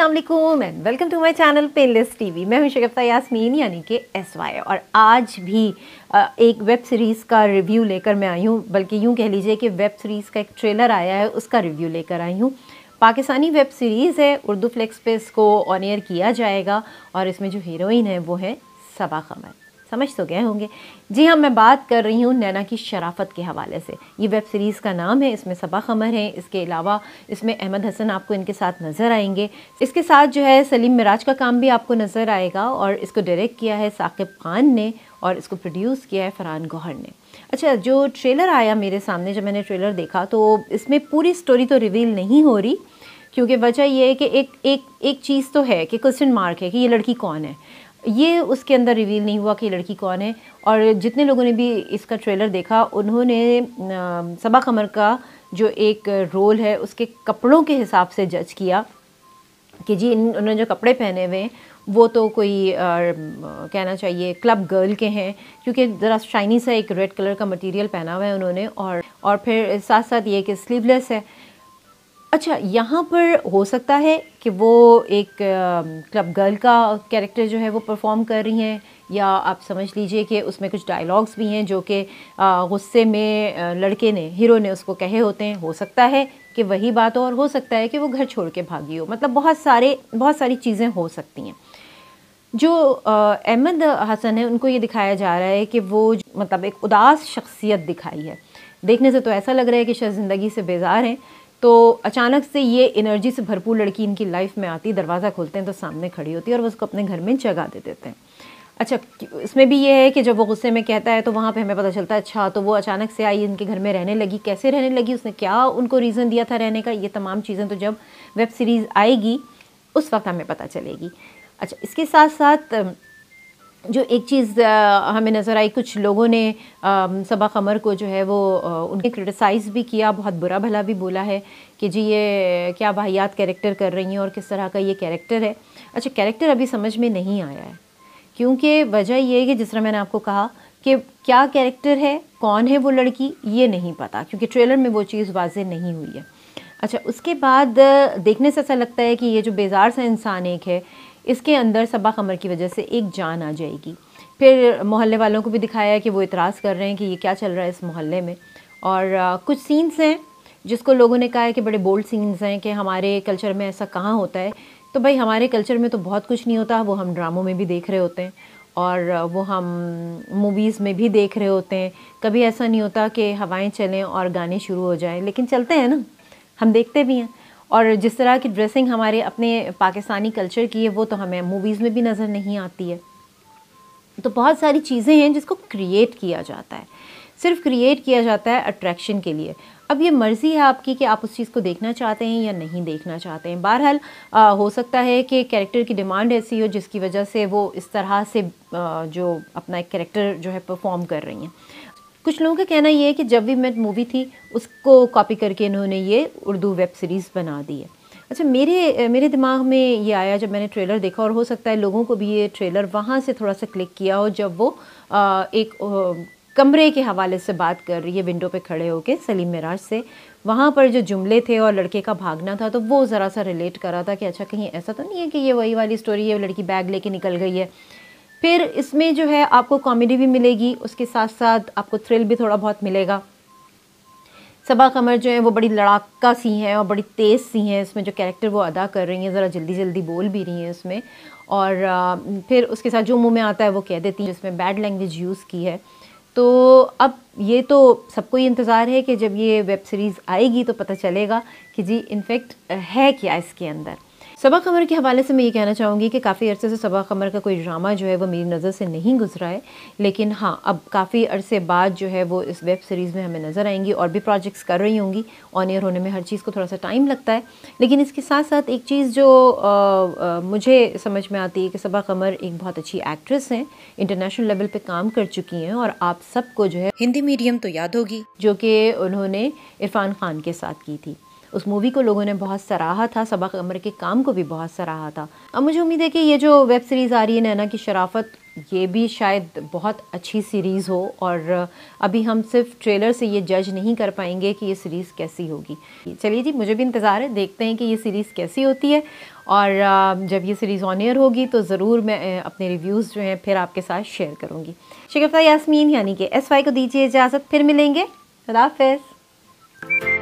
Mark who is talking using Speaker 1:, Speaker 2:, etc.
Speaker 1: Aslam and welcome to my channel painless V मैं हूं शिकफ्ता यासमीन यानी कि एस वाई और आज भी एक वेब सीरीज़ का रिव्यू लेकर मैं आई हूँ बल्कि यूँ कह लीजिए कि वेब सीरीज़ का एक ट्रेलर आया है उसका रिव्यू लेकर आई हूँ पाकिस्तानी वेब सीरीज़ है उर्दू फ्लेक्स पे इसको ऑन एयर किया जाएगा और इसमें जो हीरोइन है वो है सबा कमर समझ तो गए होंगे जी हाँ मैं बात कर रही हूँ नैना की शराफत के हवाले से ये वेब सीरीज़ का नाम है इसमें सबा ख़मर है इसके अलावा इसमें अहमद हसन आपको इनके साथ नज़र आएंगे इसके साथ जो है सलीम मिराज का काम भी आपको नज़र आएगा और इसको डायरेक्ट किया है साकिब खान ने और इसको प्रोड्यूस किया है फरहान गौहर ने अच्छा जो ट्रेलर आया मेरे सामने जब मैंने ट्रेलर देखा तो इसमें पूरी स्टोरी तो रिवील नहीं हो रही क्योंकि वजह यह है कि एक एक एक चीज़ तो है कि क्वेश्चन मार्क है कि ये लड़की कौन है ये उसके अंदर रिवील नहीं हुआ कि लड़की कौन है और जितने लोगों ने भी इसका ट्रेलर देखा उन्होंने सबा कमर का जो एक रोल है उसके कपड़ों के हिसाब से जज किया कि जी इन उन्होंने जो कपड़े पहने हुए हैं वो तो कोई आ, कहना चाहिए क्लब गर्ल के हैं क्योंकि ज़रा शाइनी सा एक रेड कलर का मटेरियल पहना हुआ है उन्होंने और और फिर साथ साथ ये कि स्लीवलेस है अच्छा यहाँ पर हो सकता है कि वो एक क्लब गर्ल का कैरेक्टर जो है वो परफॉर्म कर रही हैं या आप समझ लीजिए कि उसमें कुछ डायलॉग्स भी हैं जो कि गुस्से में लड़के ने हीरो ने उसको कहे होते हैं हो सकता है कि वही बात हो और हो सकता है कि वो घर छोड़ के भागी हो मतलब बहुत सारे बहुत सारी चीज़ें हो सकती हैं जो अहमद हसन है उनको ये दिखाया जा रहा है कि वो मतलब एक उदास शख्सियत दिखाई है देखने से तो ऐसा लग रहा है कि शायद ज़िंदगी से बेजार हैं तो अचानक से ये एनर्जी से भरपूर लड़की इनकी लाइफ में आती दरवाज़ा खोलते हैं तो सामने खड़ी होती है और वो उसको अपने घर में जगा दे देते हैं अच्छा इसमें भी ये है कि जब वो गुस्से में कहता है तो वहाँ पे हमें पता चलता है अच्छा तो वो अचानक से आई इनके घर में रहने लगी कैसे रहने लगी उसने क्या उनको रीज़न दिया था रहने का ये तमाम चीज़ें तो जब वेब सीरीज़ आएगी उस वक्त हमें पता चलेगी अच्छा इसके साथ साथ जो एक चीज़ हमें नज़र आई कुछ लोगों ने सबा कमर को जो है वो उनके क्रिटिसाइज़ भी किया बहुत बुरा भला भी बोला है कि जी ये क्या वाहियात कैरेक्टर कर रही हैं और किस तरह का ये कैरेक्टर है अच्छा कैरेक्टर अभी समझ में नहीं आया है क्योंकि वजह ये है कि जिस तरह मैंने आपको कहा कि क्या कैरेक्टर है कौन है वो लड़की ये नहीं पता क्योंकि ट्रेलर में वो चीज़ वाज नहीं हुई है अच्छा उसके बाद देखने से ऐसा लगता है कि ये जो बेजार सा इंसान एक है इसके अंदर सबा कमर की वजह से एक जान आ जाएगी फिर मोहल्ले वालों को भी दिखाया कि वो इतराज़ कर रहे हैं कि ये क्या चल रहा है इस मोहल्ले में और कुछ सीन्स हैं जिसको लोगों ने कहा है कि बड़े बोल्ड सीन्स हैं कि हमारे कल्चर में ऐसा कहाँ होता है तो भाई हमारे कल्चर में तो बहुत कुछ नहीं होता वो हम ड्रामों में भी देख रहे होते हैं और वो हम मूवीज़ में भी देख रहे होते हैं कभी ऐसा नहीं होता कि हवाएं चलें और गाने शुरू हो जाएं लेकिन चलते हैं ना हम देखते भी हैं और जिस तरह की ड्रेसिंग हमारे अपने पाकिस्तानी कल्चर की है वो तो हमें मूवीज़ में भी नज़र नहीं आती है तो बहुत सारी चीज़ें हैं जिसको क्रिएट किया जाता है सिर्फ क्रिएट किया जाता है अट्रैक्शन के लिए अब ये मर्ज़ी है आपकी कि आप उस चीज़ को देखना चाहते हैं या नहीं देखना चाहते हैं बहरहाल हो सकता है कि कैरेक्टर की डिमांड ऐसी हो जिसकी वजह से वो इस तरह से आ, जो अपना एक कैरेक्टर जो है परफॉर्म कर रही हैं कुछ लोगों का कहना ये है कि जब भी मैं मूवी थी उसको कॉपी करके इन्होंने ये उर्दू वेब सीरीज़ बना दी है अच्छा मेरे मेरे दिमाग में ये आया जब मैंने ट्रेलर देखा और हो सकता है लोगों को भी ये ट्रेलर वहाँ से थोड़ा सा क्लिक किया हो जब वो आ, एक कमरे के हवाले से बात कर रही है विंडो पे खड़े होके सलीम मराज से वहाँ पर जो जुमले थे और लड़के का भागना था तो वो ज़रा सा रिलेट करा था कि अच्छा कहीं ऐसा तो नहीं है कि ये वही वाली स्टोरी है लड़की बैग लेके निकल गई है फिर इसमें जो है आपको कॉमेडी भी मिलेगी उसके साथ साथ आपको थ्रिल भी थोड़ा बहुत मिलेगा सबा कमर जो है वो बड़ी लड़ाका सी हैं और बड़ी तेज़ सी हैं इसमें जो कैरेक्टर वो अदा कर रही हैं ज़रा जल्दी जल्दी बोल भी रही हैं उसमें और फिर उसके साथ जो मुँह में आता है वो कह देती हैं जिसमें बैड लैंग्वेज यूज़ की है तो अब ये तो सबको ये इंतज़ार है कि जब ये वेब सीरीज़ आएगी तो पता चलेगा कि जी इनफेक्ट है क्या इसके अंदर सबा कमर के हवाले से मैं ये कहना चाहूँगी कि काफ़ी अरसे से सबा कमर का कोई ड्रामा जो है वो मेरी नज़र से नहीं गुजरा है लेकिन हाँ अब काफ़ी अरसे बाद जो है वो इस वेब सीरीज़ में हमें नज़र आएंगी और भी प्रोजेक्ट्स कर रही होंगी ऑन ईयर होने में हर चीज़ को थोड़ा सा टाइम लगता है लेकिन इसके साथ साथ एक चीज़ जो आ, आ, मुझे समझ में आती है कि सबा कमर एक बहुत अच्छी एक्ट्रेस हैं इंटरनेशनल लेवल पर काम कर चुकी हैं और आप सबको जो है हिंदी मीडियम तो याद होगी जो कि उन्होंने इरफान खान के साथ की थी उस मूवी को लोगों ने बहुत सराहा था सबा कमर के काम को भी बहुत सराहा था अब मुझे उम्मीद है कि ये जो वेब सीरीज़ आ रही है नैना की शराफत ये भी शायद बहुत अच्छी सीरीज़ हो और अभी हम सिर्फ ट्रेलर से ये जज नहीं कर पाएंगे कि ये सीरीज़ कैसी होगी चलिए जी मुझे भी इंतज़ार है देखते हैं कि ये सीरीज़ कैसी होती है और जब ये सीरीज़ ऑन एयर होगी तो ज़रूर मैं अपने रिव्यूज़ जो हैं फिर आपके साथ शेयर करूँगी शिकफ्ता यासमीन यानी कि एस को दीजिए इजाज़त फिर मिलेंगे खुदाफ़